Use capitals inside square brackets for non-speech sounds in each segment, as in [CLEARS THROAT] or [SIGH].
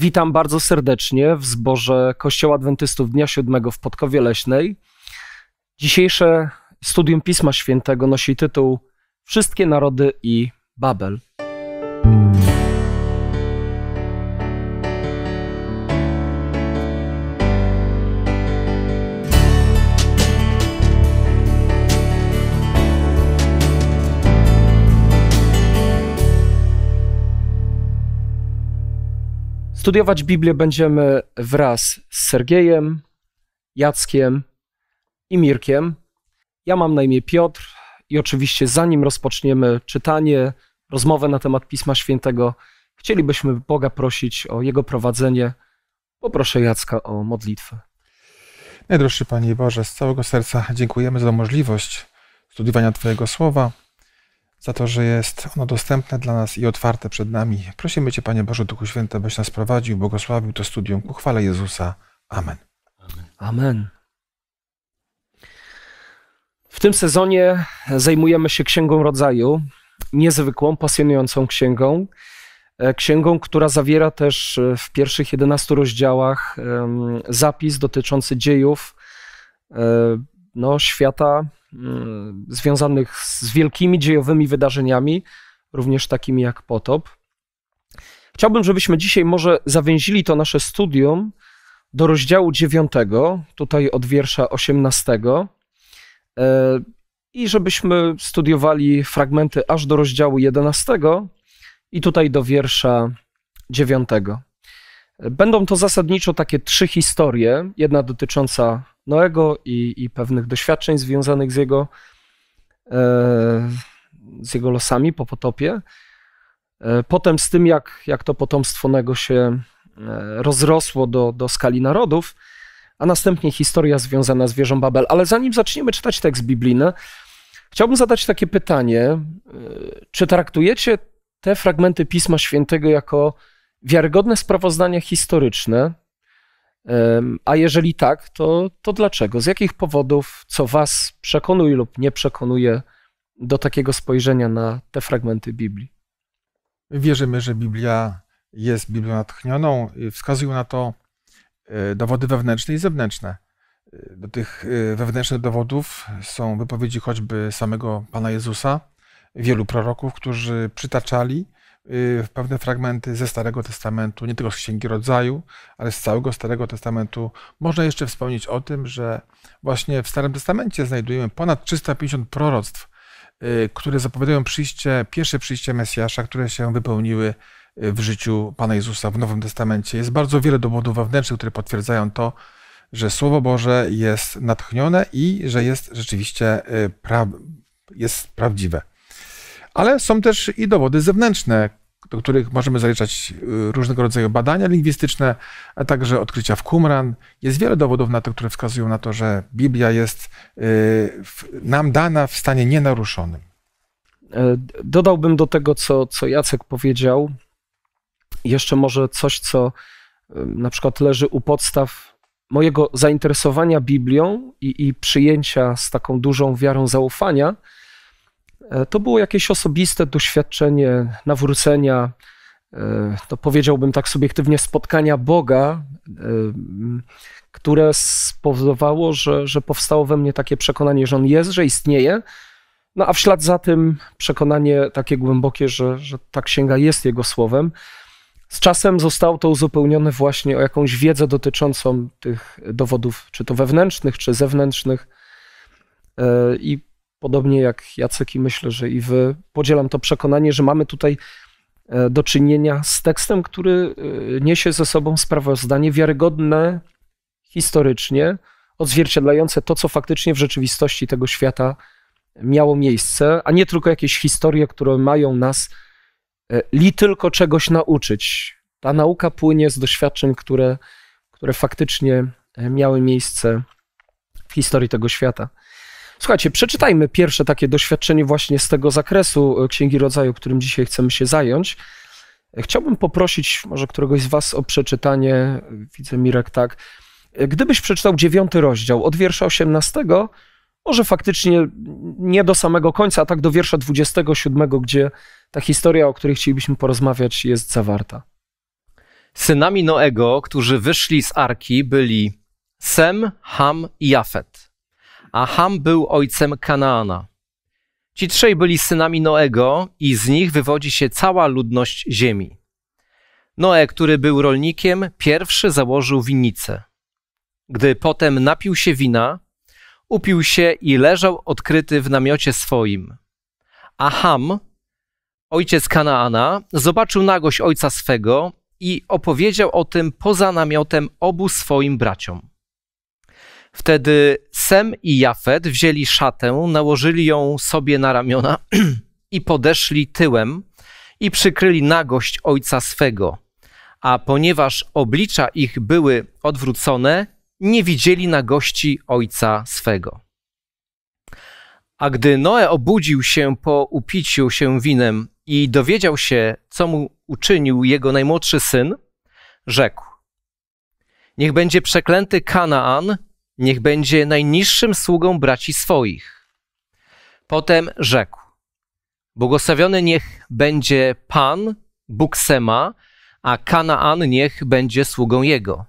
Witam bardzo serdecznie w zborze Kościoła Adwentystów Dnia Siódmego w Podkowie Leśnej. Dzisiejsze studium Pisma Świętego nosi tytuł Wszystkie narody i Babel. Studiować Biblię będziemy wraz z Sergiejem, Jackiem i Mirkiem. Ja mam na imię Piotr i oczywiście zanim rozpoczniemy czytanie, rozmowę na temat Pisma Świętego, chcielibyśmy Boga prosić o Jego prowadzenie. Poproszę Jacka o modlitwę. Najdroższy Panie Boże, z całego serca dziękujemy za możliwość studiowania Twojego słowa za to, że jest ono dostępne dla nas i otwarte przed nami. Prosimy Cię, Panie Boże Duchu Święty, abyś nas prowadził, błogosławił to studium ku chwale Jezusa. Amen. Amen. W tym sezonie zajmujemy się Księgą Rodzaju, niezwykłą, pasjonującą księgą. E, księgą, która zawiera też e, w pierwszych 11 rozdziałach zapis dotyczący dziejów e, no, świata Mm, związanych z wielkimi dziejowymi wydarzeniami, również takimi jak potop. Chciałbym, żebyśmy dzisiaj może zawęzili to nasze studium do rozdziału 9, tutaj od wiersza 18, e, i żebyśmy studiowali fragmenty aż do rozdziału 11 i tutaj do wiersza 9. Będą to zasadniczo takie trzy historie. Jedna dotycząca Noego i, i pewnych doświadczeń związanych z jego, e, z jego losami po potopie. E, potem z tym, jak, jak to potomstwo Nego się e, rozrosło do, do skali narodów, a następnie historia związana z wieżą Babel. Ale zanim zaczniemy czytać tekst biblijny, chciałbym zadać takie pytanie: czy traktujecie te fragmenty Pisma Świętego jako wiarygodne sprawozdania historyczne? A jeżeli tak, to, to dlaczego? Z jakich powodów, co Was przekonuje lub nie przekonuje do takiego spojrzenia na te fragmenty Biblii? Wierzymy, że Biblia jest Biblią natchnioną. Wskazują na to e, dowody wewnętrzne i zewnętrzne. E, do tych e, wewnętrznych dowodów są wypowiedzi choćby samego Pana Jezusa, wielu proroków, którzy przytaczali Y, pewne fragmenty ze Starego Testamentu, nie tylko z Księgi Rodzaju, ale z całego Starego Testamentu. Można jeszcze wspomnieć o tym, że właśnie w Starym Testamencie znajdujemy ponad 350 proroctw, y, które zapowiadają przyjście, pierwsze przyjście Mesjasza, które się wypełniły y, w życiu Pana Jezusa w Nowym Testamencie. Jest bardzo wiele dowodów wewnętrznych, które potwierdzają to, że Słowo Boże jest natchnione i że jest rzeczywiście pra jest prawdziwe. Ale są też i dowody zewnętrzne, do których możemy zaliczać y, różnego rodzaju badania lingwistyczne, a także odkrycia w Qumran. Jest wiele dowodów na to, które wskazują na to, że Biblia jest y, nam dana w stanie nienaruszonym. E, dodałbym do tego, co, co Jacek powiedział, jeszcze może coś, co na przykład leży u podstaw mojego zainteresowania Biblią i, i przyjęcia z taką dużą wiarą zaufania – E, to było jakieś osobiste doświadczenie nawrócenia, e, to powiedziałbym tak subiektywnie, spotkania Boga, e, które spowodowało, że, że powstało we mnie takie przekonanie, że On jest, że istnieje, no a w ślad za tym przekonanie takie głębokie, że, że ta księga jest Jego słowem. Z czasem zostało to uzupełnione właśnie o jakąś wiedzę dotyczącą tych dowodów, czy to wewnętrznych, czy zewnętrznych. I podobnie jak Jacek i myślę, że i wy, podzielam to przekonanie, że mamy tutaj e, do czynienia z tekstem, który e, niesie ze sobą sprawozdanie wiarygodne historycznie, odzwierciedlające to, co faktycznie w rzeczywistości tego świata miało miejsce, a nie tylko jakieś historie, które mają nas e, li tylko czegoś nauczyć. Ta nauka płynie z doświadczeń, które, które faktycznie miały miejsce w historii tego świata. Słuchajcie, przeczytajmy pierwsze takie doświadczenie właśnie z tego zakresu e, Księgi Rodzaju, którym dzisiaj chcemy się zająć. E, chciałbym poprosić może któregoś z Was o przeczytanie, e, widzę Mirek tak, gdybyś przeczytał dziewiąty rozdział od wiersza 18, może faktycznie nie do samego końca, a tak do wiersza 27, gdzie ta historia, o której chcielibyśmy porozmawiać, jest zawarta. Synami Noego, którzy wyszli z arki, byli Sem, Ham i Jafet a Ham był ojcem Kanaana. Ci trzej byli synami Noego i z nich wywodzi się cała ludność ziemi. Noe, który był rolnikiem, pierwszy założył winnicę. Gdy potem napił się wina, upił się i leżał odkryty w namiocie swoim. A Ham, ojciec Kanaana, zobaczył nagość ojca swego i opowiedział o tym poza namiotem obu swoim braciom. Wtedy Sem i Jafet wzięli szatę, nałożyli ją sobie na ramiona [CLEARS THROAT] i podeszli tyłem i przykryli nagość ojca swego. A ponieważ oblicza ich były odwrócone, nie widzieli nagości ojca swego. A gdy Noe obudził się po upiciu się winem i dowiedział się, co mu uczynił jego najmłodszy syn, rzekł: Niech będzie przeklęty Kanaan, niech będzie najniższym sługą braci swoich. Potem rzekł: Błogosławiony niech będzie Pan, Bóg Sema, a Kanaan niech będzie sługą jego.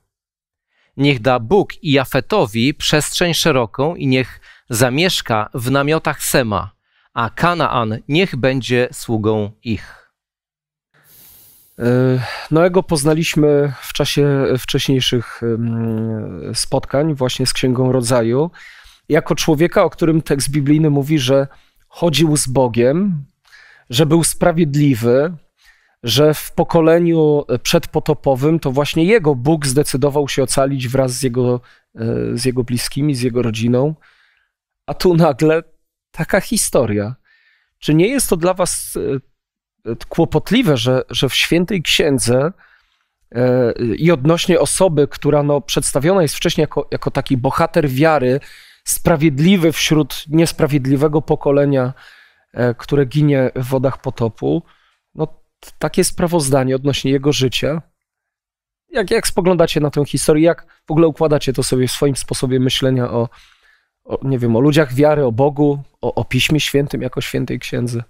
Niech da Bóg i Jafetowi przestrzeń szeroką i niech zamieszka w namiotach Sema, a Kanaan niech będzie sługą ich. E, Noego poznaliśmy w czasie wcześniejszych spotkań właśnie z Księgą Rodzaju, jako człowieka, o którym tekst biblijny mówi, że chodził z Bogiem, że był sprawiedliwy, że w pokoleniu przedpotopowym to właśnie jego Bóg zdecydował się ocalić wraz z jego, e, z jego bliskimi, z jego rodziną. A tu nagle taka historia. Czy nie jest to dla Was e, kłopotliwe, że, że w świętej księdze e, i odnośnie osoby, która no, przedstawiona jest wcześniej jako, jako taki bohater wiary, sprawiedliwy wśród niesprawiedliwego pokolenia, e, które ginie w wodach potopu, no, takie sprawozdanie odnośnie jego życia. Jak, jak spoglądacie na tę historię, jak w ogóle układacie to sobie w swoim sposobie myślenia o, o nie wiem, o ludziach wiary, o Bogu, o, o Piśmie Świętym jako świętej księdze?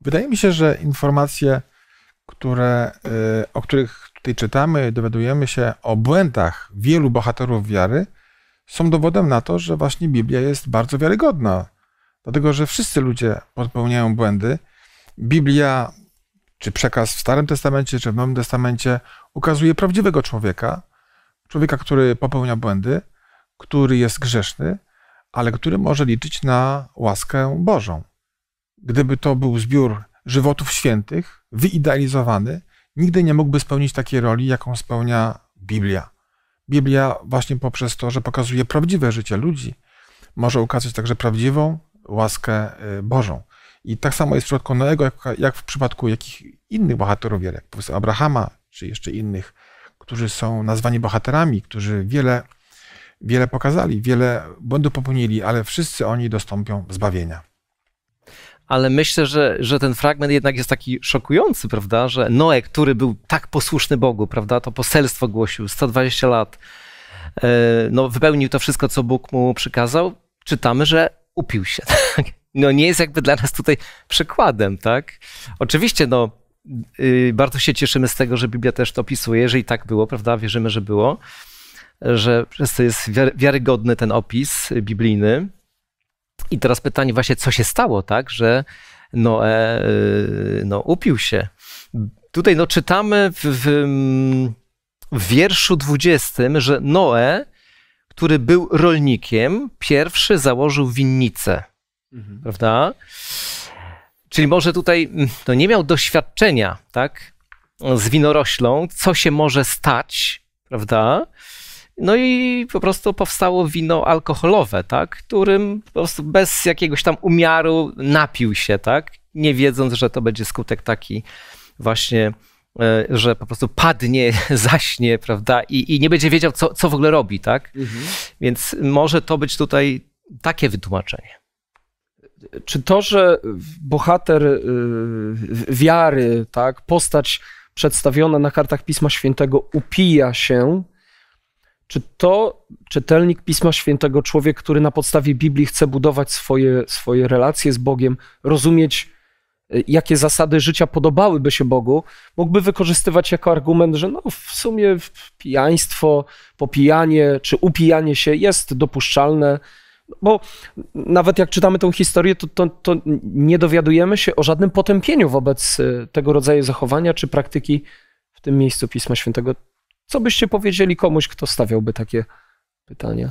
Wydaje mi się, że informacje, które, y, o których tutaj czytamy, dowiadujemy się o błędach wielu bohaterów wiary, są dowodem na to, że właśnie Biblia jest bardzo wiarygodna. Dlatego, że wszyscy ludzie popełniają błędy. Biblia, czy przekaz w Starym Testamencie, czy w Nowym Testamencie, ukazuje prawdziwego człowieka, człowieka, który popełnia błędy, który jest grzeszny, ale który może liczyć na łaskę Bożą gdyby to był zbiór żywotów świętych, wyidealizowany, nigdy nie mógłby spełnić takiej roli, jaką spełnia Biblia. Biblia właśnie poprzez to, że pokazuje prawdziwe życie ludzi, może ukazać także prawdziwą łaskę y, Bożą. I tak samo jest w przypadku Noego, jak, w przypadku jakich innych bohaterów wiele, jak powiedzmy Abrahama, czy jeszcze innych, którzy są nazwani bohaterami, którzy wiele, wiele pokazali, wiele błędów popełnili, ale wszyscy oni dostąpią zbawienia ale myślę, że, że ten fragment jednak jest taki szokujący, prawda, że Noe, który był tak posłuszny Bogu, prawda, to poselstwo głosił 120 lat, e, no, wypełnił to wszystko, co Bóg mu przykazał, czytamy, że upił się. [LAUGHS] Tak? No nie jest jakby dla nas tutaj przykładem, tak? Oczywiście, no, y, bardzo się cieszymy z tego, że Biblia też to opisuje, że i tak było, prawda, wierzymy, że było, że przez to jest wiarygodny ten opis biblijny, i teraz pytanie właśnie, co się stało, tak, że Noe y, no, upił się. Tutaj no, czytamy w, w, w wierszu 20, że Noe, który był rolnikiem, pierwszy założył winnicę. Mhm. Prawda? Czyli może tutaj mm, no, nie miał doświadczenia, tak? Z winoroślą, co się może stać, prawda? No i po prostu powstało wino alkoholowe, tak, którym po prostu bez jakiegoś tam umiaru napił się, tak, nie wiedząc, że to będzie skutek taki właśnie, e, że po prostu padnie, [LAUGHS] zaśnie, prawda, i, i nie będzie wiedział, co, co w ogóle robi, tak. Mhm. Więc może to być tutaj takie wytłumaczenie. Czy to, że bohater y, wiary, tak, postać przedstawiona na kartach Pisma Świętego upija się, czy to czytelnik Pisma Świętego, człowiek, który na podstawie Biblii chce budować swoje, swoje relacje z Bogiem, rozumieć, y, jakie zasady życia podobałyby się Bogu, mógłby wykorzystywać jako argument, że no w sumie pijaństwo, popijanie czy upijanie się jest dopuszczalne, bo nawet jak czytamy tę historię, to, to, to nie dowiadujemy się o żadnym potępieniu wobec y, tego rodzaju zachowania czy praktyki w tym miejscu Pisma Świętego. Co byście powiedzieli komuś, kto stawiałby takie pytania?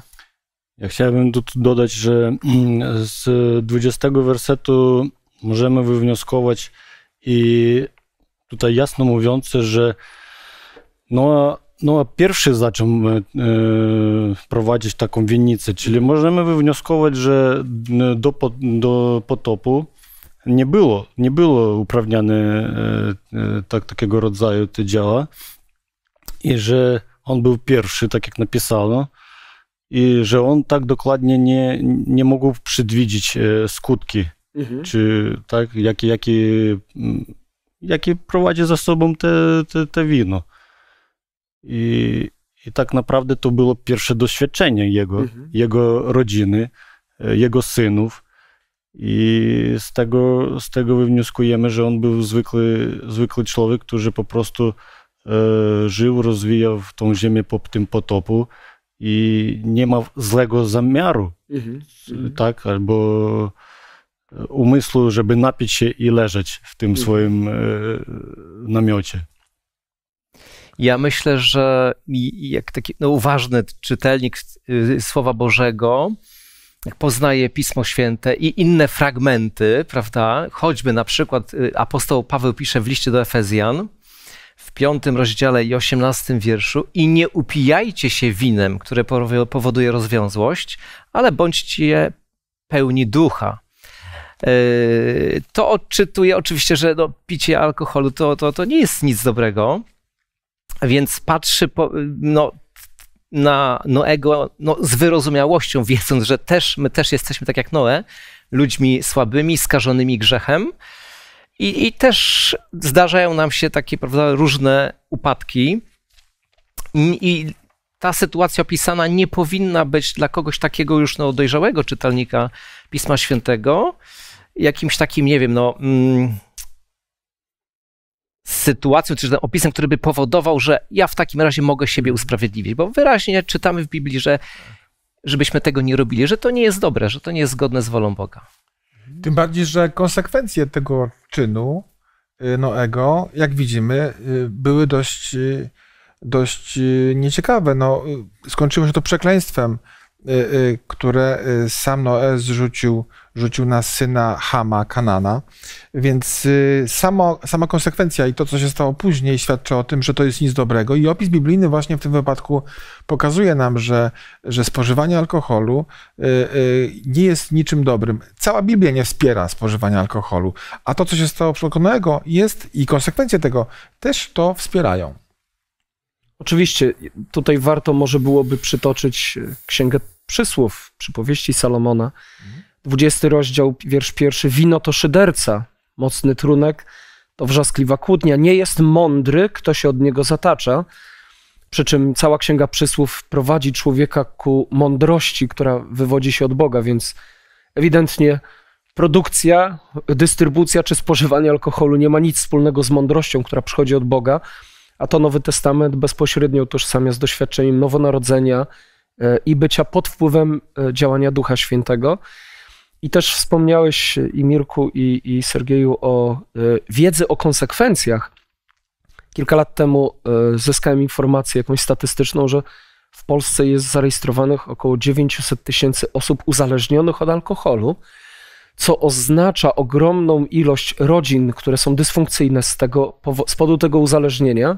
Ja chciałbym do, dodać, że [CLEARS THROAT] z 20 wersetu możemy wywnioskować i tutaj jasno mówiące, że no, no pierwszy zaczął e, prowadzić taką winnicę, czyli możemy wywnioskować, że do, do potopu nie było, nie było uprawniane e, tak, takiego rodzaju te i że on był pierwszy, tak jak napisano, i że on tak dokładnie nie, nie mógł przewidzieć e, skutki, mhm. czy tak, jakie, jaki mm, jaki prowadzi za sobą te, te, te wino. I, I tak naprawdę to było pierwsze doświadczenie jego, mhm. jego rodziny, e, jego synów. I z tego, z tego wywnioskujemy, że on był zwykły, zwykły człowiek, który po prostu E, żył, rozwijał tą ziemię po tym potopu i nie ma złego zamiaru, mhm, mhm. tak, albo e, umysłu, żeby napić się i leżeć w tym mhm. swoim e, namiocie. Ja myślę, że jak taki no, uważny czytelnik y, Słowa Bożego, jak poznaje Pismo Święte i inne fragmenty, prawda? Choćby na przykład y, apostoł Paweł pisze w liście do Efezjan, w piątym rozdziale i osiemnastym wierszu i nie upijajcie się winem, które powoduje rozwiązłość, ale bądźcie pełni ducha. E, to odczytuję oczywiście, że no, picie alkoholu to, to, to nie jest nic dobrego, więc patrzy po, no, na Noego no, z wyrozumiałością, wiedząc, że też my też jesteśmy tak jak Noe, ludźmi słabymi, skażonymi grzechem. I, I, też zdarzają nam się takie prawda, różne upadki. Mm, I ta sytuacja opisana nie powinna być dla kogoś takiego już no, dojrzałego czytelnika Pisma Świętego jakimś takim, nie wiem, no. Mm, sytuacją, czy opisem, który by powodował, że ja w takim razie mogę siebie usprawiedliwić, bo wyraźnie czytamy w Biblii, że żebyśmy tego nie robili, że to nie jest dobre, że to nie jest zgodne z wolą Boga. Tym bardziej, że konsekwencje tego czynu y, Noego, jak widzimy, y, były dość, y, dość nieciekawe. No, skończyło się to przekleństwem Y, y, które y, sam Noe zrzucił, rzucił na syna Hama, Kanana. Więc samo, sama konsekwencja i to, co się stało później, świadczy o tym, że to jest nic dobrego. I opis biblijny właśnie w tym wypadku pokazuje nam, że, że spożywanie alkoholu nie jest niczym dobrym. Cała Biblia nie wspiera spożywania alkoholu, a to, co się stało przypadku jest i konsekwencje tego też to wspierają. Oczywiście, tutaj warto może byłoby przytoczyć Księgę przysłów, przypowieści Salomona. 20 mhm. rozdział, wiersz pierwszy. Wino to szyderca, mocny trunek to wrzaskliwa kłótnia. Nie jest mądry, kto się od niego zatacza. Przy czym cała księga przysłów prowadzi człowieka ku mądrości, która wywodzi się od Boga, więc ewidentnie produkcja, dystrybucja czy spożywanie alkoholu nie ma nic wspólnego z mądrością, która przychodzi od Boga, a to Nowy Testament bezpośrednio utożsamia z doświadczeniem nowonarodzenia, i bycia pod wpływem e, działania Ducha Świętego. I też wspomniałeś i Mirku, i, i Sergieju o e, wiedzy o konsekwencjach. Kilka lat temu e, zyskałem informację jakąś statystyczną, że w Polsce jest zarejestrowanych około 900 tysięcy osób uzależnionych od alkoholu, co oznacza ogromną ilość rodzin, które są dysfunkcyjne z, tego, z powodu tego uzależnienia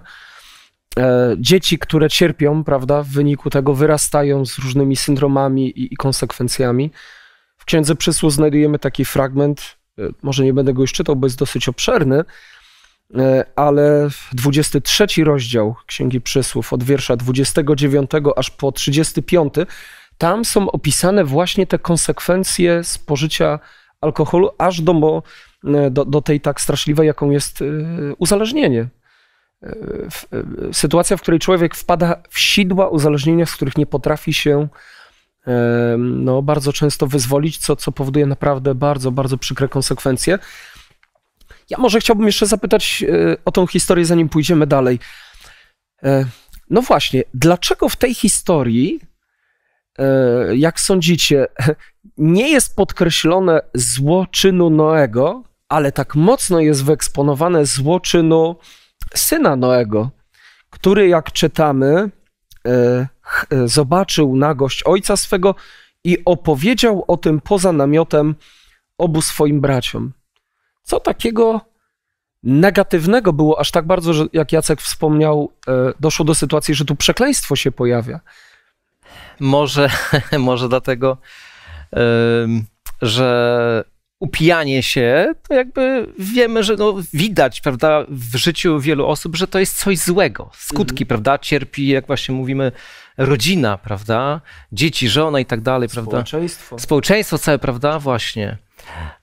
E, dzieci, które cierpią, prawda, w wyniku tego wyrastają z różnymi syndromami i, i konsekwencjami. W Księdze Przysłów znajdujemy taki fragment, e, może nie będę go już czytał, bo jest dosyć obszerny, e, ale 23 rozdział Księgi Przysłów od wiersza 29 aż po 35, tam są opisane właśnie te konsekwencje spożycia alkoholu aż do, do, do tej tak straszliwej, jaką jest uzależnienie sytuacja, w której człowiek wpada w sidła uzależnienia, z których nie potrafi się no, bardzo często wyzwolić, co, co powoduje naprawdę bardzo, bardzo przykre konsekwencje. Ja może chciałbym jeszcze zapytać e, o tą historię, zanim pójdziemy dalej. E, no właśnie, dlaczego w tej historii, e, jak sądzicie, [LAUGHS] nie jest podkreślone złoczynu Noego, ale tak mocno jest wyeksponowane złoczynu czynu syna Noego, który, jak czytamy, e, e, zobaczył nagość ojca swego i opowiedział o tym poza namiotem obu swoim braciom. Co takiego negatywnego było aż tak bardzo, że jak Jacek wspomniał, e, doszło do sytuacji, że tu przekleństwo się pojawia. Może, [LAUGHS] może dlatego, że upijanie się, to jakby wiemy, że no, widać, prawda, w życiu wielu osób, że to jest coś złego. Skutki, mhm. prawda, cierpi, jak właśnie mówimy, rodzina, prawda, dzieci, żona i tak dalej, prawda. Społeczeństwo. Społeczeństwo całe, prawda, właśnie.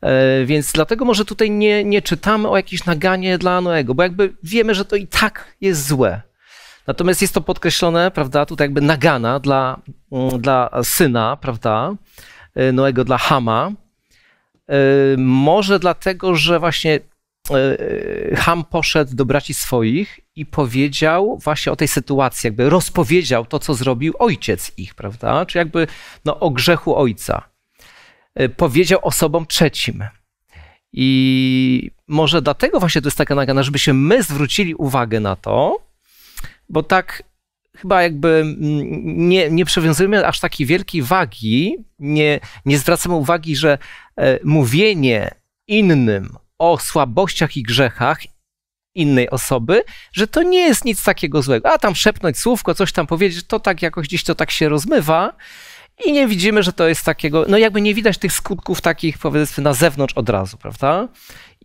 E, więc dlatego może tutaj nie, nie czytamy o jakiejś naganie dla Noego, bo jakby wiemy, że to i tak jest złe. Natomiast jest to podkreślone, prawda, tutaj jakby nagana dla, mm, dla syna, prawda, e, Noego, dla Hama, Y, może dlatego, że właśnie y, y, Ham poszedł do braci swoich i powiedział właśnie o tej sytuacji, jakby rozpowiedział to, co zrobił ojciec ich, prawda? Czy jakby no, o grzechu ojca. Powiedział osobom trzecim. I może dlatego właśnie to jest taka nagana, no, żebyśmy my zwrócili uwagę na to, bo tak chyba jakby mm, nie, nie przywiązujemy aż takiej wielkiej wagi, nie, nie zwracamy uwagi, że e, mówienie innym o słabościach i grzechach innej osoby, że to nie jest nic takiego złego. A tam szepnąć słówko, coś tam powiedzieć, to tak jakoś gdzieś to tak się rozmywa i nie widzimy, że to jest takiego, no jakby nie widać tych skutków takich powiedzmy na zewnątrz od razu, prawda?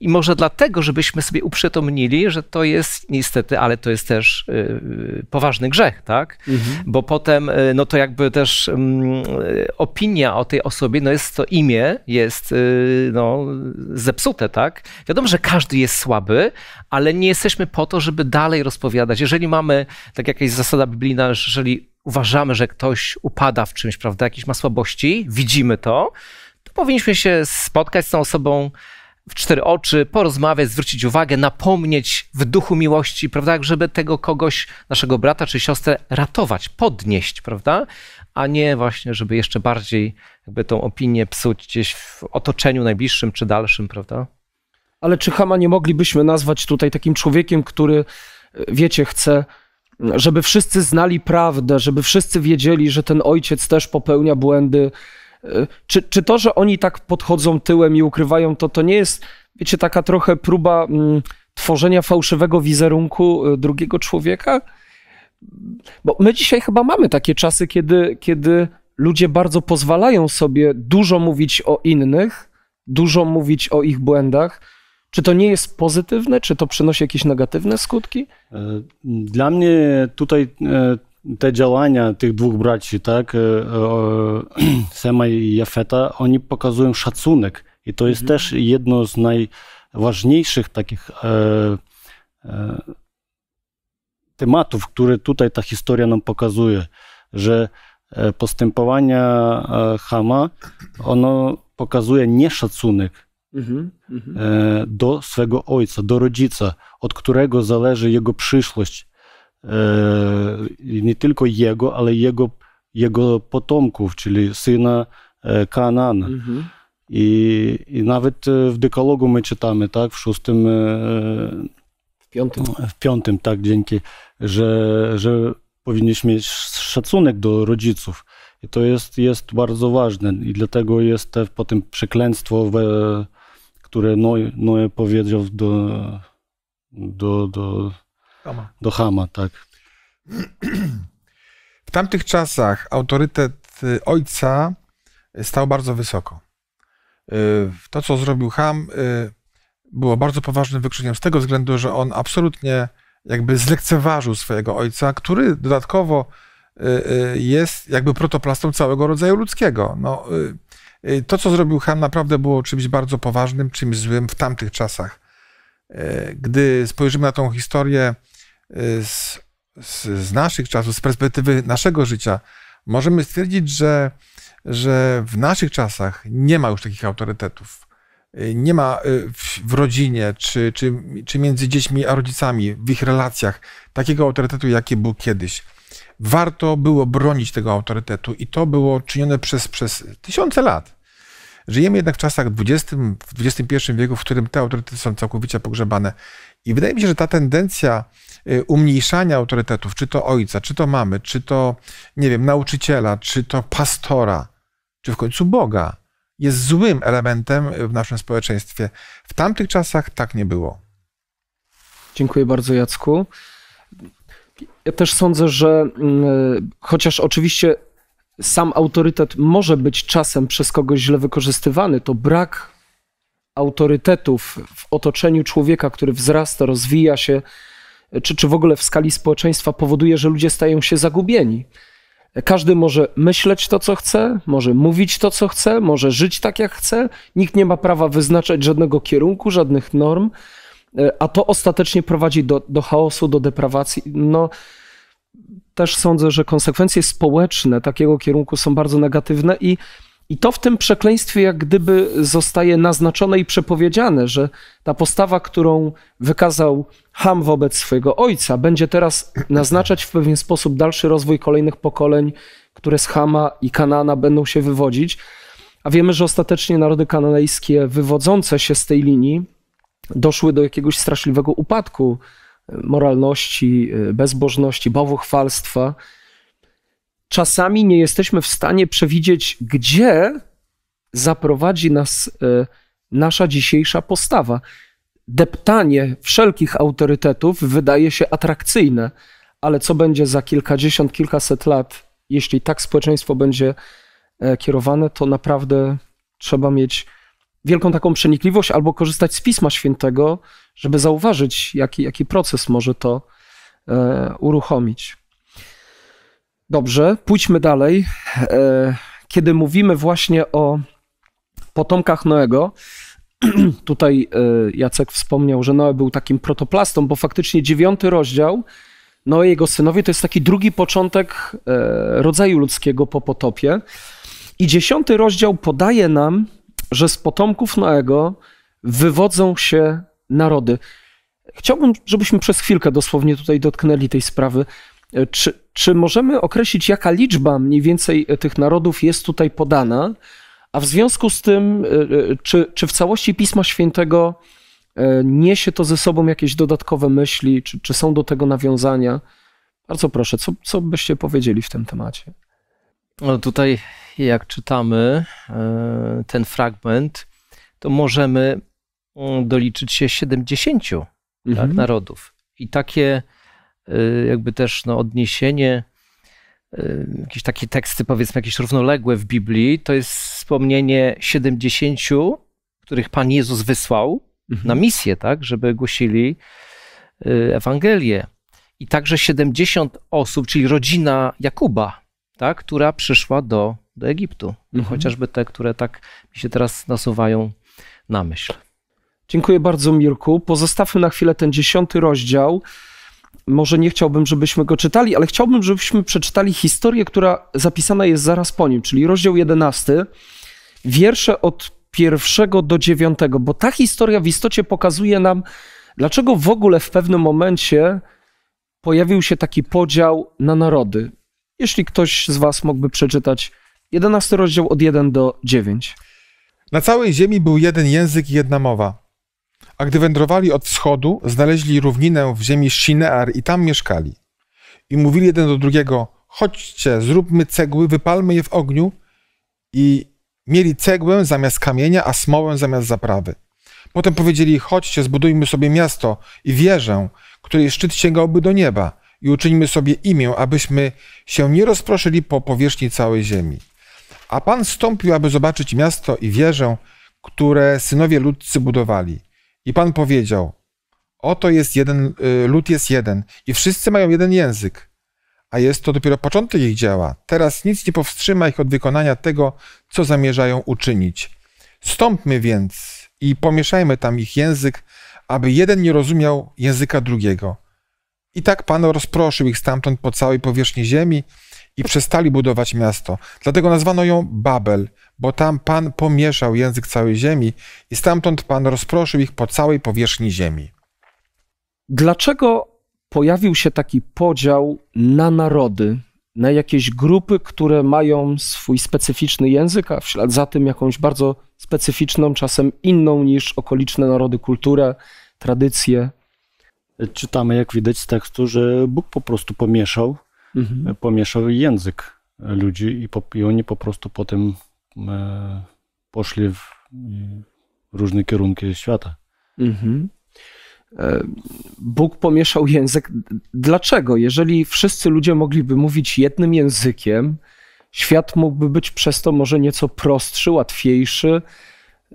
I może dlatego, żebyśmy sobie uprzytomnili, że to jest niestety, ale to jest też y, poważny grzech, tak? Mhm. Bo potem, y, no to jakby też mm, opinia o tej osobie, no jest to imię, jest y, no, zepsute, tak? Wiadomo, że każdy jest słaby, ale nie jesteśmy po to, żeby dalej rozpowiadać. Jeżeli mamy, tak jakaś zasada biblijna, jeżeli uważamy, że ktoś upada w czymś, prawda, jakiś ma słabości, widzimy to, to powinniśmy się spotkać z tą osobą, w cztery oczy, porozmawiać, zwrócić uwagę, napomnieć w duchu miłości, prawda, tak, żeby tego kogoś, naszego brata czy siostrę ratować, podnieść, prawda, a nie właśnie, żeby jeszcze bardziej jakby tą opinię psuć gdzieś w otoczeniu najbliższym czy dalszym, prawda. Ale czy Hama nie moglibyśmy nazwać tutaj takim człowiekiem, który, e, wiecie, chce żeby wszyscy znali prawdę, żeby wszyscy wiedzieli, że ten ojciec też popełnia błędy, czy, czy to, że oni tak podchodzą tyłem i ukrywają to, to nie jest, wiecie, taka trochę próba m, mm, tworzenia fałszywego wizerunku e, drugiego człowieka? Bo my dzisiaj chyba mamy takie czasy, kiedy, kiedy ludzie bardzo pozwalają sobie dużo mówić o innych, dużo mówić o ich błędach. Czy to nie jest pozytywne? Czy to przynosi jakieś negatywne skutki? E, dla mnie tutaj e, te działania tych dwóch braci, tak, e, [CLEARS THROAT] Sema i Jafeta, oni pokazują szacunek i to jest mhm. też jedno z najważniejszych takich e, e, tematów, które tutaj ta historia nam pokazuje, że postępowania Hama, ono pokazuje nieszacunek mhm, mhm. do swego ojca, do rodzica, od którego zależy jego przyszłość Yy, nie tylko jego, ale jego, jego potomków, czyli syna e, Kanana. Mhm. I, I, nawet e, w dekalogu my czytamy, tak, w szóstym. E, w piątym. No, w piątym, tak, dzięki, że, że powinniśmy mieć szacunek do rodziców. I to jest, jest bardzo ważne. I dlatego jest te, potem przeklęstwo, które Noe, Noe powiedział do, do, do Hama. Do Hama, tak. W tamtych czasach autorytet y, ojca stał bardzo wysoko. Y, to, co zrobił Ham, y, było bardzo poważnym wykrzykiem z tego względu, że on absolutnie jakby zlekceważył swojego ojca, który dodatkowo jest jakby protoplastą całego rodzaju ludzkiego. No, to, co zrobił Ham, naprawdę było czymś bardzo poważnym, czymś złym w tamtych czasach. Gdy spojrzymy na tą historię z, z, z naszych czasów, z perspektywy naszego życia, możemy stwierdzić, że, że w naszych czasach nie ma już takich autorytetów. Nie ma y, w, w rodzinie, czy, czy, czy między dziećmi a rodzicami, w ich relacjach takiego autorytetu, jaki był kiedyś warto było bronić tego autorytetu i to było czynione przez, przez tysiące lat. Żyjemy jednak w czasach XX, w XXI wieku, w którym te autorytety są całkowicie pogrzebane. I wydaje mi się, że ta tendencja Y, umniejszania autorytetów, czy to ojca, czy to mamy, czy to, nie wiem, nauczyciela, czy to pastora, czy w końcu Boga, jest złym elementem w naszym społeczeństwie. W tamtych czasach tak nie było. Dziękuję bardzo, Jacku. Ja też sądzę, że mm, y, chociaż oczywiście sam autorytet może być czasem przez kogoś źle wykorzystywany, to brak autorytetów w otoczeniu człowieka, który wzrasta, rozwija się, czy, czy w ogóle w skali społeczeństwa powoduje, że ludzie stają się zagubieni. Każdy może myśleć to, co chce, może mówić to, co chce, może żyć tak, jak chce. Nikt nie ma prawa wyznaczać żadnego kierunku, żadnych norm, e, a to ostatecznie prowadzi do, do chaosu, do deprawacji. No, też sądzę, że konsekwencje społeczne takiego kierunku są bardzo negatywne i i to w tym przekleństwie jak gdyby zostaje naznaczone i przepowiedziane, że ta postawa, którą wykazał Ham wobec swojego ojca, będzie teraz naznaczać w pewien sposób dalszy rozwój kolejnych pokoleń, które z Hama i Kanana będą się wywodzić. A wiemy, że ostatecznie narody kananejskie wywodzące się z tej linii doszły do jakiegoś straszliwego upadku moralności, bezbożności, bałwochwalstwa czasami nie jesteśmy w stanie przewidzieć, gdzie zaprowadzi nas e, nasza dzisiejsza postawa. Deptanie wszelkich autorytetów wydaje się atrakcyjne, ale co będzie za kilkadziesiąt, kilkaset lat, jeśli tak społeczeństwo będzie e, kierowane, to naprawdę trzeba mieć wielką taką przenikliwość albo korzystać z Pisma Świętego, żeby zauważyć, jaki, jaki proces może to e, uruchomić. Dobrze, pójdźmy dalej. E, kiedy mówimy właśnie o potomkach Noego, [CLEARS THROAT] tutaj e, Jacek wspomniał, że Noe był takim protoplastą, bo faktycznie dziewiąty rozdział Noe i jego synowie to jest taki drugi początek e, rodzaju ludzkiego po potopie. I dziesiąty rozdział podaje nam, że z potomków Noego wywodzą się narody. Chciałbym, żebyśmy przez chwilkę dosłownie tutaj dotknęli tej sprawy. Czy, czy możemy określić, jaka liczba mniej więcej e, tych narodów jest tutaj podana? A w związku z tym, e, e, czy, czy w całości Pisma Świętego niesie to ze sobą jakieś dodatkowe myśli, czy, czy są do tego nawiązania? Bardzo proszę, co, co byście powiedzieli w tym temacie? No tutaj, jak czytamy ten fragment, to możemy mm, doliczyć się 70 tak, mhm. tak, narodów. I takie Y, jakby też no, odniesienie, y, jakieś takie teksty, powiedzmy, jakieś równoległe w Biblii, to jest wspomnienie 70, których Pan Jezus wysłał mhm. na misję, tak, żeby głosili y, Ewangelię. I także 70 osób, czyli rodzina Jakuba, tak, która przyszła do, do Egiptu. Mhm. Chociażby te, które tak mi się teraz nasuwają na myśl. Dziękuję bardzo, Mirku. Pozostawmy na chwilę ten dziesiąty rozdział może nie chciałbym, żebyśmy go czytali, ale chciałbym, żebyśmy przeczytali historię, która zapisana jest zaraz po nim, czyli rozdział 11, wiersze od pierwszego do dziewiątego, bo ta historia w istocie pokazuje nam, dlaczego w ogóle w pewnym momencie pojawił się taki podział na narody. Jeśli ktoś z Was mógłby przeczytać 11 rozdział od 1 do 9. Na całej ziemi był jeden język i jedna mowa. A gdy wędrowali od wschodu, znaleźli równinę w ziemi Shinear i tam mieszkali. I mówili jeden do drugiego, chodźcie, zróbmy cegły, wypalmy je w ogniu. I mieli cegłę zamiast kamienia, a smołę zamiast zaprawy. Potem powiedzieli, chodźcie, zbudujmy sobie miasto i wieżę, której szczyt sięgałby do nieba i uczyńmy sobie imię, abyśmy się nie rozproszyli po powierzchni całej ziemi. A Pan stąpił, aby zobaczyć miasto i wieżę, które synowie ludcy budowali. I Pan powiedział: Oto jest jeden, y, lud jest jeden, i wszyscy mają jeden język. A jest to dopiero początek ich dzieła. Teraz nic nie powstrzyma ich od wykonania tego, co zamierzają uczynić. Stąpmy więc i pomieszajmy tam ich język, aby jeden nie rozumiał języka drugiego. I tak Pan rozproszył ich stamtąd po całej powierzchni ziemi, i przestali budować miasto. Dlatego nazwano ją Babel, bo tam Pan pomieszał język całej ziemi i stamtąd Pan rozproszył ich po całej powierzchni ziemi. Dlaczego pojawił się taki podział na narody, na jakieś grupy, które mają swój specyficzny język, a w ślad za tym jakąś bardzo specyficzną, czasem inną niż okoliczne narody kulturę, tradycje? Czytamy, jak widać z tekstu, że Bóg po prostu pomieszał mhm. E, pomieszał język ludzi i, po, i oni po prostu potem e, poszli w różne kierunki świata. Mhm. E, Bóg pomieszał język. Dlaczego? Jeżeli wszyscy ludzie mogliby mówić jednym językiem, świat mógłby być przez to może nieco prostszy, łatwiejszy.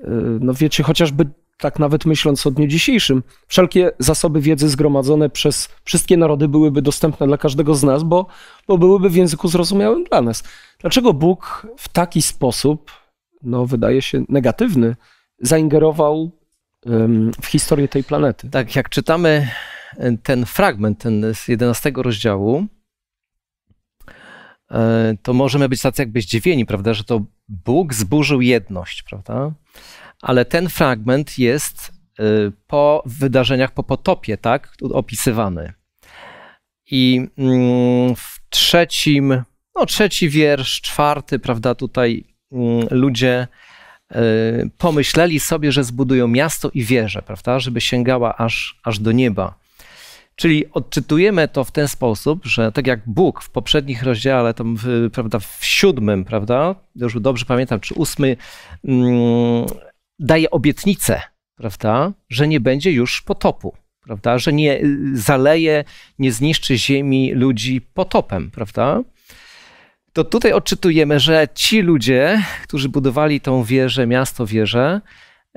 E, no wiecie, chociażby tak nawet myśląc o dniu dzisiejszym, wszelkie zasoby wiedzy zgromadzone przez wszystkie narody byłyby dostępne dla każdego z nas, bo, bo byłyby w języku zrozumiałym dla nas. Dlaczego Bóg w taki sposób, no wydaje się negatywny, zaingerował um, w historię tej planety? Tak, jak czytamy e, ten fragment, ten z 11 rozdziału, e, to możemy być tacy jakby zdziwieni, prawda, że to Bóg zburzył jedność, prawda? ale ten fragment jest y, po wydarzeniach po potopie, tak, opisywany. I mm, w trzecim, no trzeci wiersz, czwarty, prawda, tutaj mm, ludzie y, pomyśleli sobie, że zbudują miasto i wieżę, prawda, żeby sięgała aż, aż do nieba. Czyli odczytujemy to w ten sposób, że tak jak Bóg w poprzednich rozdziale, tam w, prawda, w siódmym, prawda, już dobrze pamiętam, czy ósmy, mm, daje obietnicę, prawda, że nie będzie już potopu, prawda, że nie y, zaleje, nie zniszczy ziemi ludzi potopem, prawda? To tutaj odczytujemy, że ci ludzie, którzy budowali tą wieżę, miasto wieżę,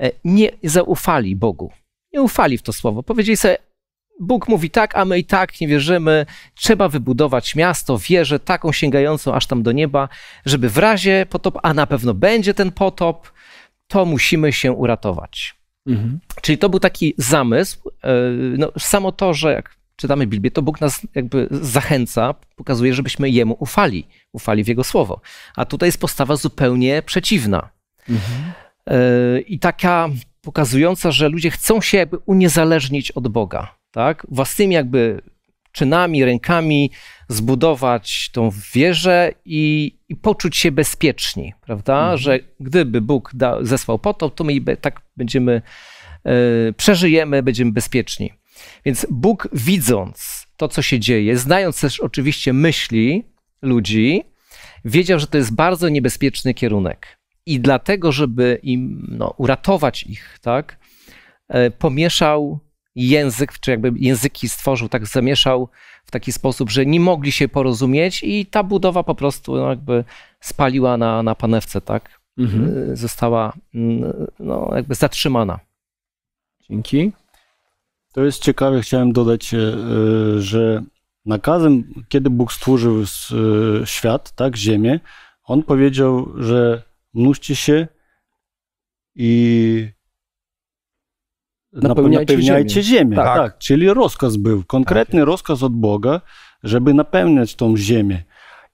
e, nie zaufali Bogu. Nie ufali w to słowo. Powiedzieli sobie, Bóg mówi tak, a my i tak nie wierzymy. Trzeba wybudować miasto, wieżę taką sięgającą aż tam do nieba, żeby w razie potop, a na pewno będzie ten potop, to musimy się uratować. Mhm. Czyli to był taki zamysł. E, no, samo to, że jak czytamy Biblię, to Bóg nas jakby zachęca, pokazuje, żebyśmy Jemu ufali, ufali w Jego słowo. A tutaj jest postawa zupełnie przeciwna. Mhm. E, I taka pokazująca, że ludzie chcą się jakby uniezależnić od Boga, tak? Własnymi jakby czynami, rękami zbudować tą wieżę i, i poczuć się bezpieczni, prawda? Mhm. Że gdyby Bóg da, zesłał potop, to my tak będziemy, y, przeżyjemy, będziemy bezpieczni. Więc Bóg widząc to, co się dzieje, znając też oczywiście myśli ludzi, wiedział, że to jest bardzo niebezpieczny kierunek. I dlatego, żeby im no, uratować ich, tak, y, pomieszał język, czy jakby języki stworzył, tak zamieszał w taki sposób, że nie mogli się porozumieć i ta budowa po prostu no, jakby spaliła na, na panewce, tak? Mhm. Y, została mm, no, jakby zatrzymana. Dzięki. To jest ciekawe, chciałem dodać, e, e, że nakazem, kiedy Bóg stworzył e, świat, tak, ziemię, on powiedział, że mnóżcie się i napełniajcie, napełniajcie ziemię. ziemię. Tak. tak. czyli rozkaz był, konkretny tak rozkaz od Boga, żeby napełniać tą ziemię.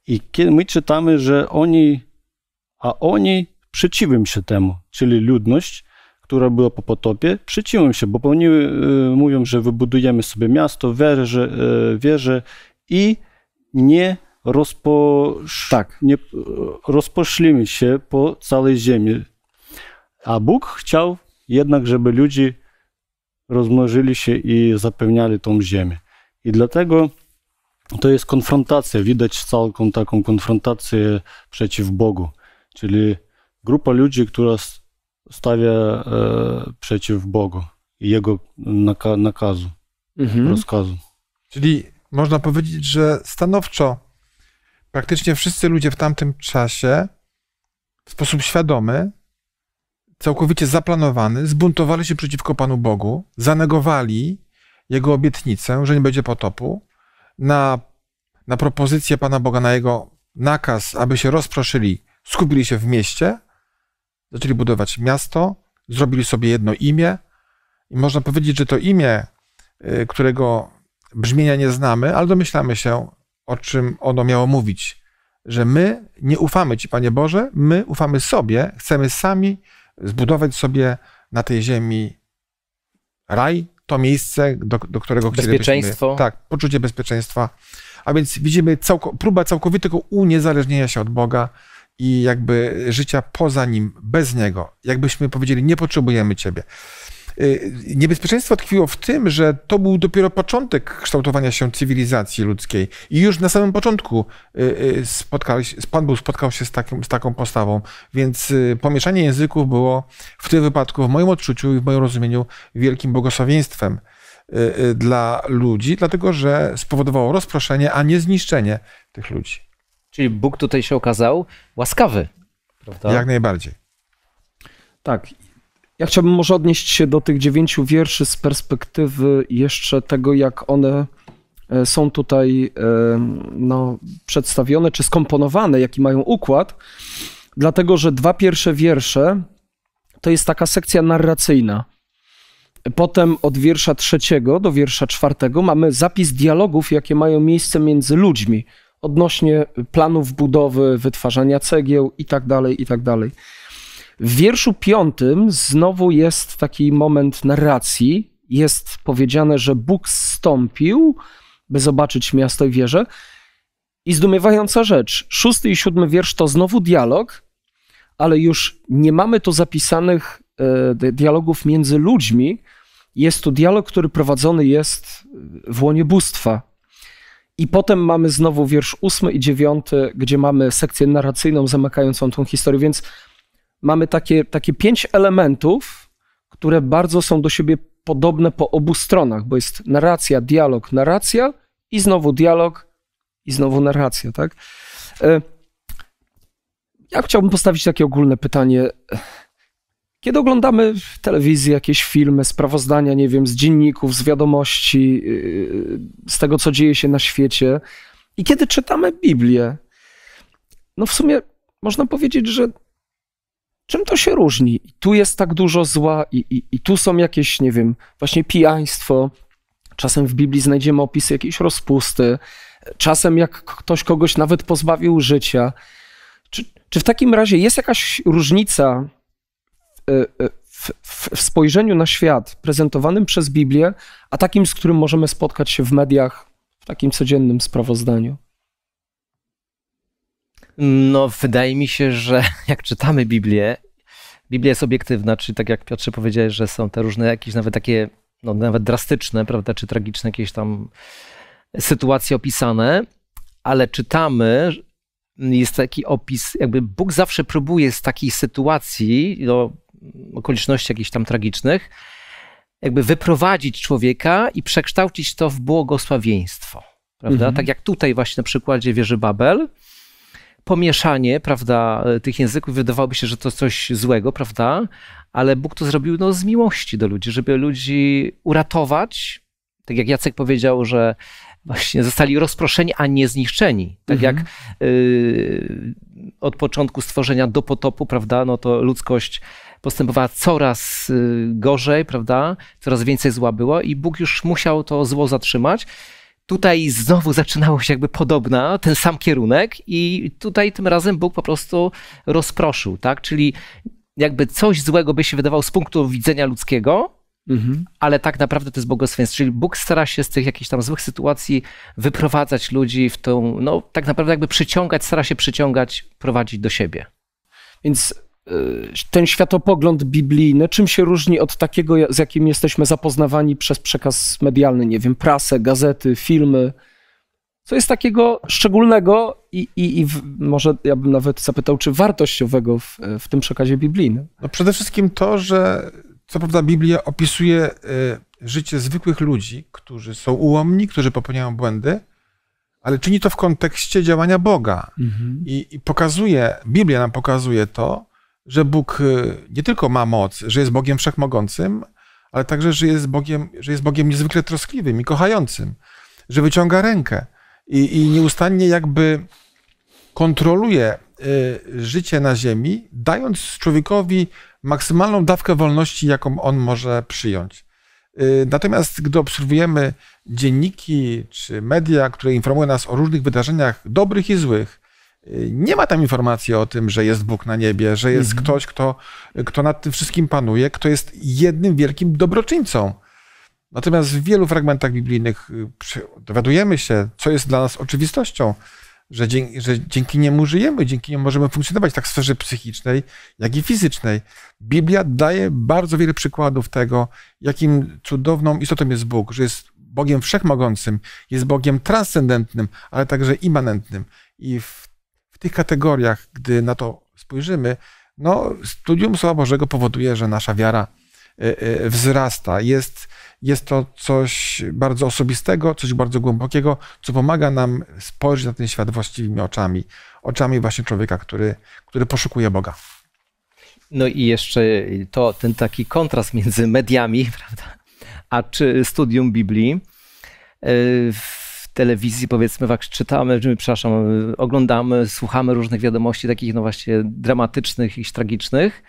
I kiedy my czytamy, że oni, a oni przeciwią się temu, czyli ludność, która była po potopie, przeciwią się, bo oni y, mówią, że wybudujemy sobie miasto, wieże, y, wieże i nie, rozposz... tak. nie y, się po całej ziemi. A Bóg chciał jednak, żeby ludzie rozmnożyli się i zapewniali tą ziemię. I dlatego to jest konfrontacja, widać całą taką konfrontację przeciw Bogu, czyli grupa ludzi, która stawia e, przeciw Bogu i jego naka nakazu, mhm. rozkazu. Czyli można powiedzieć, że stanowczo praktycznie wszyscy ludzie w tamtym czasie w sposób świadomy całkowicie zaplanowany, zbuntowali się przeciwko Panu Bogu, zanegowali jego obietnicę, że nie będzie potopu, na, na propozycję Pana Boga, na jego nakaz, aby się rozproszyli, skupili się w mieście, zaczęli budować miasto, zrobili sobie jedno imię. I można powiedzieć, że to imię, y, którego brzmienia nie znamy, ale domyślamy się, o czym ono miało mówić. Że my nie ufamy Ci, Panie Boże, my ufamy sobie, chcemy sami zbudować sobie na tej ziemi raj, to miejsce, do, do którego Bezpieczeństwo. tak, poczucie bezpieczeństwa. A więc widzimy całko, próbę całkowitego uniezależnienia się od Boga i jakby życia poza Nim, bez Niego. Jakbyśmy powiedzieli, nie potrzebujemy Ciebie. Y, niebezpieczeństwo tkwiło w tym, że to był dopiero początek kształtowania się cywilizacji ludzkiej i już na samym początku y, y, spotkał, Pan Bóg spotkał się z, takim, z taką postawą, więc pomieszanie języków było w tym wypadku, w moim odczuciu i w moim rozumieniu, wielkim błogosławieństwem dla ludzi, dlatego że spowodowało rozproszenie, a nie zniszczenie tych ludzi. Czyli Bóg tutaj się okazał łaskawy, prawda? Jak najbardziej. Tak, ja chciałbym może odnieść się do tych dziewięciu wierszy z perspektywy jeszcze tego, jak one e, są tutaj e, no, przedstawione czy skomponowane, jaki mają układ, dlatego że dwa pierwsze wiersze to jest taka sekcja narracyjna. Potem od wiersza trzeciego do wiersza czwartego mamy zapis dialogów, jakie mają miejsce między ludźmi odnośnie planów budowy, wytwarzania cegieł tak itd. Tak w wierszu piątym znowu jest taki moment narracji. Jest powiedziane, że Bóg zstąpił, by zobaczyć miasto i wieżę. I zdumiewająca rzecz, szósty i siódmy wiersz to znowu dialog, ale już nie mamy tu zapisanych e, dialogów między ludźmi. Jest tu dialog, który prowadzony jest w łonie bóstwa. I potem mamy znowu wiersz ósmy i dziewiąty, gdzie mamy sekcję narracyjną zamykającą tą historię, więc mamy takie, takie pięć elementów, które bardzo są do siebie podobne po obu stronach, bo jest narracja, dialog, narracja i znowu dialog i znowu narracja, tak? E, ja chciałbym postawić takie ogólne pytanie. Kiedy oglądamy w telewizji jakieś filmy, sprawozdania, nie wiem, z dzienników, z wiadomości, y, z tego, co dzieje się na świecie, i kiedy czytamy Biblię, no w sumie można powiedzieć, że Czym to się różni? I tu jest tak dużo zła, i, i, i tu są jakieś, nie wiem, właśnie pijaństwo. Czasem w Biblii znajdziemy opisy jakiejś rozpusty, czasem jak ktoś kogoś nawet pozbawił życia. Czy, czy w takim razie jest jakaś różnica e, e, w, w, w, spojrzeniu na świat prezentowanym przez Biblię, a takim, z którym możemy spotkać się w mediach, w takim codziennym sprawozdaniu? No, wydaje mi się, że [LAUGHS] jak czytamy Biblię, Biblia jest obiektywna, czyli tak jak Piotrze powiedziałeś, że są te różne jakieś nawet takie, no nawet drastyczne, prawda, czy tragiczne jakieś tam sytuacje opisane, ale czytamy, jest taki opis, jakby Bóg zawsze próbuje z takiej sytuacji, do okoliczności jakichś tam tragicznych, jakby wyprowadzić człowieka i przekształcić to w błogosławieństwo. Prawda? Mhm. Tak jak tutaj właśnie na przykładzie wieży Babel, pomieszanie, prawda, tych języków. Wydawałoby się, że to coś złego, prawda? Ale Bóg to zrobił no, z miłości do ludzi, żeby ludzi uratować. Tak jak Jacek powiedział, że właśnie zostali rozproszeni, a nie zniszczeni. Tak mhm. jak y, od początku stworzenia do potopu, prawda, no to ludzkość postępowała coraz y, gorzej, prawda, coraz więcej zła było i Bóg już musiał to zło zatrzymać. Tutaj znowu zaczynało się jakby podobna, ten sam kierunek, i tutaj tym razem Bóg po prostu rozproszył, tak? Czyli jakby coś złego by się wydawało z punktu widzenia ludzkiego, Mhm. Ale tak naprawdę to jest błogosławieństwo. Czyli Bóg stara się z tych jakichś tam złych sytuacji wyprowadzać ludzi w tą, no tak naprawdę jakby przyciągać, stara się przyciągać, prowadzić do siebie. Więc Y, ten światopogląd biblijny, czym się różni od takiego, z jakim jesteśmy zapoznawani przez przekaz medialny, nie wiem, prasę, gazety, filmy? Co jest takiego szczególnego i, i, i w, może ja bym nawet zapytał, czy wartościowego w, w tym przekazie biblijnym? No przede wszystkim to, że co prawda Biblia opisuje y, życie zwykłych ludzi, którzy są ułomni, którzy popełniają błędy, ale czyni to w kontekście działania Boga. Mhm. I, I pokazuje, Biblia nam pokazuje to, że Bóg y, nie tylko ma moc, że jest Bogiem wszechmogącym, ale także, że jest Bogiem, że jest Bogiem niezwykle troskliwym i kochającym, że wyciąga rękę i, i nieustannie jakby kontroluje y, życie na ziemi, dając człowiekowi maksymalną dawkę wolności, jaką on może przyjąć. Y, natomiast gdy obserwujemy dzienniki czy media, które informują nas o różnych wydarzeniach dobrych i złych, nie ma tam informacji o tym, że jest Bóg na niebie, że jest mhm. ktoś, kto, kto nad tym wszystkim panuje, kto jest jednym wielkim dobroczyńcą. Natomiast w wielu fragmentach biblijnych y, dowiadujemy się, co jest dla nas oczywistością, że, dzięki, że dzięki niemu żyjemy, dzięki niemu możemy funkcjonować tak w sferze psychicznej, jak i fizycznej. Biblia daje bardzo wiele przykładów tego, jakim cudowną istotą jest Bóg, że jest Bogiem wszechmogącym, jest Bogiem transcendentnym, ale także immanentnym. I w w tych kategoriach, gdy na to spojrzymy, no, studium Słowa Bożego powoduje, że nasza wiara e, e, wzrasta. Jest, jest to coś bardzo osobistego, coś bardzo głębokiego, co pomaga nam spojrzeć na ten świat właściwymi oczami. Oczami właśnie człowieka, który, który poszukuje Boga. No i jeszcze to, ten taki kontrast między mediami, [LAUGHS] prawda, a czy studium Biblii. E, telewizji, powiedzmy, tak czytamy, przepraszam, oglądamy, słuchamy różnych wiadomości takich, no właśnie, dramatycznych i tragicznych.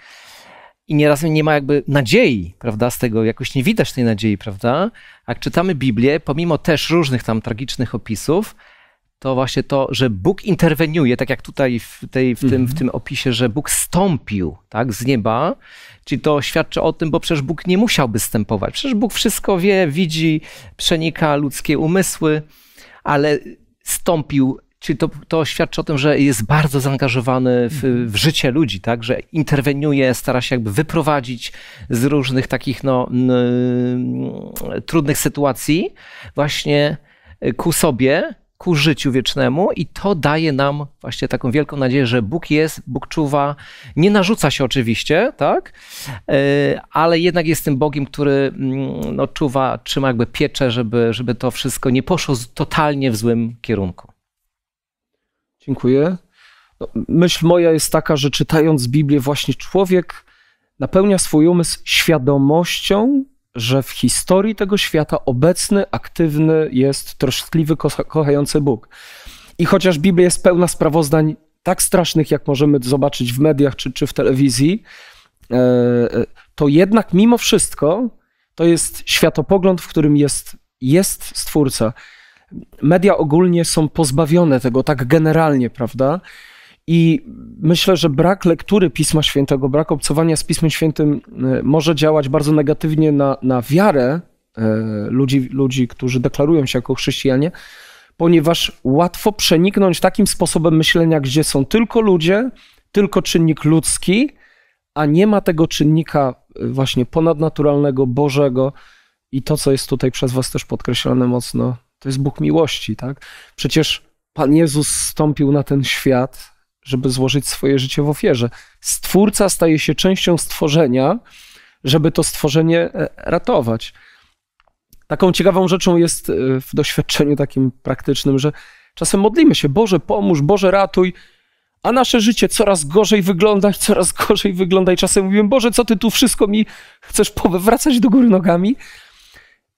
I nieraz nie ma jakby nadziei, prawda, z tego, jakoś nie widać tej nadziei, prawda? Jak czytamy Biblię, pomimo też różnych tam tragicznych opisów, to właśnie to, że Bóg interweniuje, tak jak tutaj w, tej, w, tym, w mhm. tym opisie, że Bóg stąpił tak, z nieba, czyli to świadczy o tym, bo przecież Bóg nie musiałby stępować. Przecież Bóg wszystko wie, widzi, przenika ludzkie umysły ale stąpił Czyli to, to, świadczy o tym, że jest bardzo zaangażowany w, w, życie ludzi, tak? że interweniuje, stara się jakby wyprowadzić z różnych takich no, n, trudnych sytuacji właśnie ku sobie, ku życiu wiecznemu, i to daje nam właśnie taką wielką nadzieję, że Bóg jest, Bóg czuwa, nie narzuca się oczywiście, tak, e, ale jednak jest tym Bogiem, który mm, no, czuwa, trzyma jakby piecze, żeby, żeby to wszystko nie poszło totalnie w złym kierunku. Dziękuję. No, myśl moja jest taka, że czytając Biblię, właśnie człowiek napełnia swój umysł świadomością że w historii tego świata obecny, aktywny jest troszkliwy, ko kochający Bóg. I chociaż Biblia jest pełna sprawozdań tak strasznych, jak możemy zobaczyć w mediach czy, czy w telewizji, e, e, to jednak mimo wszystko to jest światopogląd, w którym jest, jest stwórca. Media ogólnie są pozbawione tego tak generalnie, prawda? I myślę, że brak lektury Pisma Świętego, brak obcowania z Pismem Świętym e, może działać bardzo negatywnie na, na wiarę e, ludzi, ludzi, którzy deklarują się jako chrześcijanie, ponieważ łatwo przeniknąć takim sposobem myślenia, gdzie są tylko ludzie, tylko czynnik ludzki, a nie ma tego czynnika e, właśnie ponadnaturalnego, Bożego. I to, co jest tutaj przez Was też podkreślane mocno, to jest Bóg miłości, tak? Przecież Pan Jezus stąpił na ten świat, żeby złożyć swoje życie w ofierze. Stwórca staje się częścią stworzenia, żeby to stworzenie e, ratować. Taką ciekawą rzeczą jest e, w doświadczeniu takim praktycznym, że czasem modlimy się: Boże, pomóż, Boże, ratuj, a nasze życie coraz gorzej wygląda [LAUGHS] coraz gorzej wygląda. I czasem mówimy: Boże, co ty tu wszystko mi chcesz powracać do góry nogami?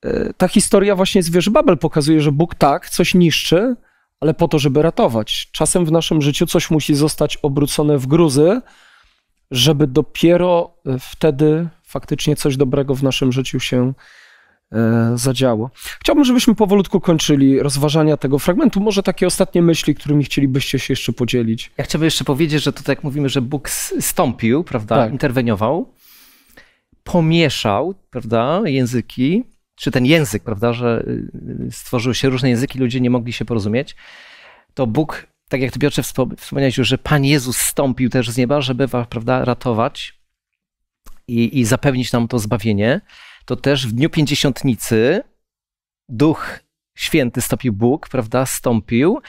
E, ta historia właśnie z wieży Babel pokazuje, że Bóg tak coś niszczy, ale po to, żeby ratować. Czasem w naszym życiu coś musi zostać obrócone w gruzy, żeby dopiero e, wtedy faktycznie coś dobrego w naszym życiu się e, zadziało. Chciałbym, żebyśmy powolutku kończyli rozważania tego fragmentu. Może takie ostatnie myśli, którymi chcielibyście się jeszcze podzielić. Ja chciałbym jeszcze powiedzieć, że tutaj jak mówimy, że Bóg stąpił, prawda, tak. interweniował, pomieszał, prawda, języki, czy ten język, prawda, że y, y, stworzyły się różne języki, ludzie nie mogli się porozumieć, to Bóg, tak jak ty Piotrze wspomniałeś już, że Pan Jezus stąpił też z nieba, żeby prawda, ratować i, i zapewnić nam to zbawienie, to też w Dniu Pięćdziesiątnicy Duch Święty stąpił Bóg, prawda, stąpił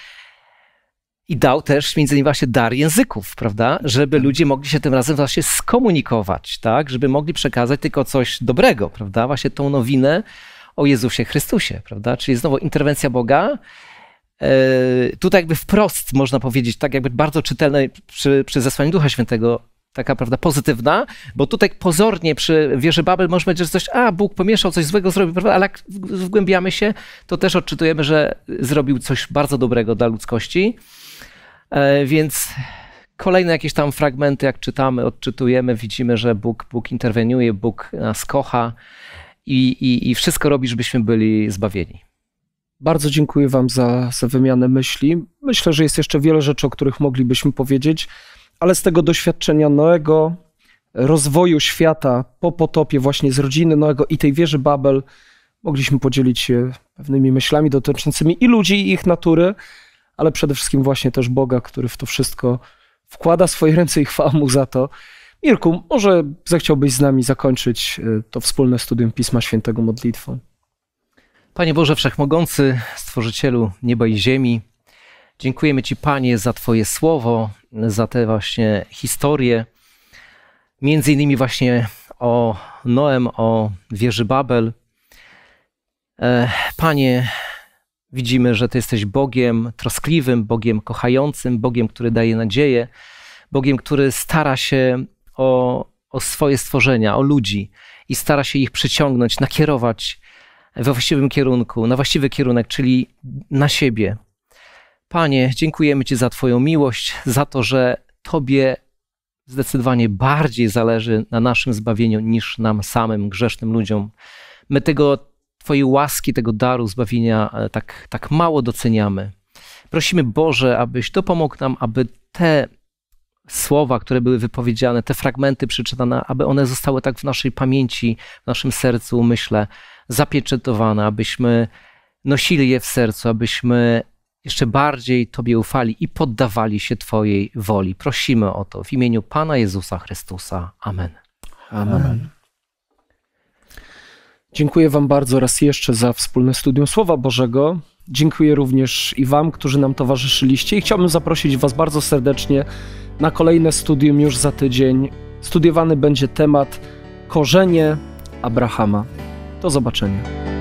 i dał też między innymi właśnie dar języków, prawda? Żeby tak. ludzie mogli się tym razem właśnie skomunikować, tak? Żeby mogli przekazać tylko coś dobrego, prawda? Właśnie tą nowinę o Jezusie Chrystusie, prawda? Czyli znowu interwencja Boga. E, tutaj jakby wprost można powiedzieć, tak jakby bardzo czytelne przy, przy zesłaniu Ducha Świętego taka prawda pozytywna, bo tutaj pozornie przy wieży Babel może być, że coś, a Bóg pomieszał, coś złego zrobił, prawda? ale jak wgłębiamy się, to też odczytujemy, że zrobił coś bardzo dobrego dla ludzkości. E, więc kolejne jakieś tam fragmenty, jak czytamy, odczytujemy, widzimy, że Bóg, Bóg interweniuje, Bóg nas kocha i, i, i wszystko robi, żebyśmy byli zbawieni. Bardzo dziękuję Wam za, za wymianę myśli. Myślę, że jest jeszcze wiele rzeczy, o których moglibyśmy powiedzieć, ale z tego doświadczenia Noego, rozwoju świata po potopie, właśnie z rodziny Noego i tej wieży Babel, mogliśmy podzielić się pewnymi myślami dotyczącymi i ludzi, i ich natury, ale przede wszystkim właśnie też Boga, który w to wszystko wkłada swoje ręce i chwała mu za to. Mirku, może zechciałbyś z nami zakończyć e, to wspólne studium Pisma Świętego modlitwą? Panie Boże Wszechmogący, Stworzycielu nieba i ziemi, dziękujemy Ci, Panie, za Twoje słowo, za te właśnie historie, między innymi właśnie o Noem, o wieży Babel. E, Panie, Widzimy, że Ty jesteś Bogiem troskliwym, Bogiem kochającym, Bogiem, który daje nadzieję, Bogiem, który stara się o, o swoje stworzenia, o ludzi i stara się ich przyciągnąć, nakierować we właściwym kierunku, na właściwy kierunek, czyli na siebie. Panie, dziękujemy Ci za Twoją miłość, za to, że Tobie zdecydowanie bardziej zależy na naszym zbawieniu niż nam samym, grzesznym ludziom. My tego Twojej łaski, tego daru zbawienia e, tak, tak mało doceniamy. Prosimy Boże, abyś dopomógł nam, aby te słowa, które były wypowiedziane, te fragmenty przeczytane, aby one zostały tak w naszej pamięci, w naszym sercu, myślę, zapieczętowane, abyśmy nosili je w sercu, abyśmy jeszcze bardziej Tobie ufali i poddawali się Twojej woli. Prosimy o to w imieniu Pana Jezusa Chrystusa. Amen. Amen. Amen. Dziękuję Wam bardzo raz jeszcze za wspólne studium Słowa Bożego. Dziękuję również i Wam, którzy nam towarzyszyliście i chciałbym zaprosić Was bardzo serdecznie na kolejne studium już za tydzień. Studiowany będzie temat korzenie Abrahama. Do zobaczenia.